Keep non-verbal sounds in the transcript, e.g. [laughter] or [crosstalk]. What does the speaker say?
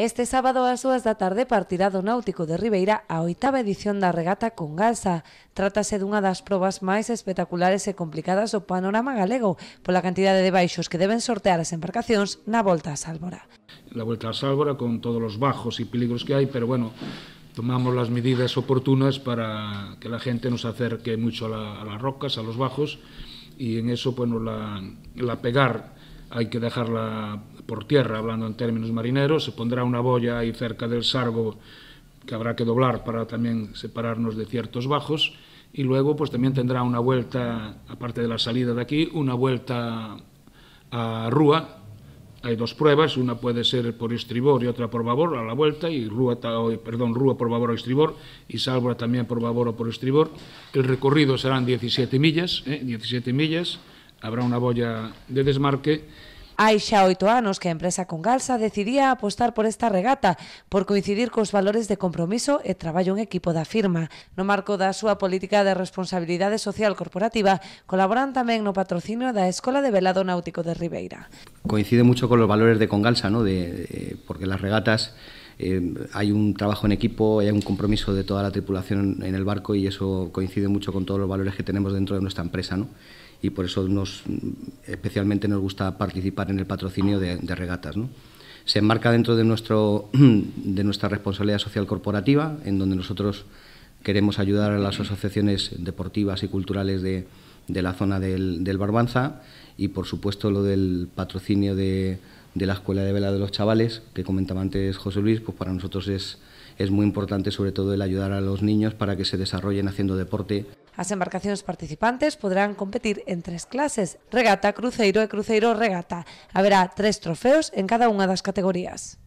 Este sábado a de la tarde partirá do Náutico de Ribeira a oitava edición da regata con Galsa. Trátase de las pruebas más espectaculares y e complicadas do panorama galego la cantidad de baixos que deben sortear as embarcacións na Volta a Sálvora. La Vuelta a Sálvora con todos los bajos y peligros que hay, pero bueno, tomamos las medidas oportunas para que la gente nos acerque mucho a, las rocas, a los bajos, y en eso, bueno, la, la pegar hay que dejarla por tierra, hablando en términos marineros, se pondrá una boya ahí cerca del sargo que habrá que doblar para también separarnos de ciertos bajos y luego pues también tendrá una vuelta, aparte de la salida de aquí, una vuelta a Rúa. Hay dos pruebas, una puede ser por estribor y otra por babor a la vuelta, y Rúa, perdón, Rúa por babor o estribor y salva también por babor o por estribor. El recorrido serán 17 millas, 17 ¿eh? millas, habrá unha bolla de desmarque Hai xa oito anos que a empresa Congalsa decidía apostar por esta regata por coincidir cos valores de compromiso e traballo en equipo da firma. No marco da súa política de responsabilidade social corporativa, colaboran tamén no patrocinio da Escola de Velado Náutico de Ribeira. Coincide mucho con los valores de Congalsa, ¿no? de, de porque las regatas Eh, hay un trabajo en equipo, hay un compromiso de toda la tripulación en el barco y eso coincide mucho con todos los valores que tenemos dentro de nuestra empresa. Y por eso nos, especialmente nos gusta participar en el patrocinio de, regatas. Se enmarca dentro de, nuestro, [clears throat] de nuestra responsabilidad social corporativa, en donde nosotros queremos ayudar a las asociaciones deportivas y culturales de, la zona del, del Barbanza y, por supuesto, lo del patrocinio de de la Escuela de Vela de los Chavales, que comentaba antes José Luis, pues para nosotros es, es muy importante sobre todo el ayudar a los niños para que se desarrollen haciendo deporte. As embarcacións participantes poderán competir en tres clases, regata, cruceiro e cruceiro regata. Haberá tres trofeos en cada de das categorías.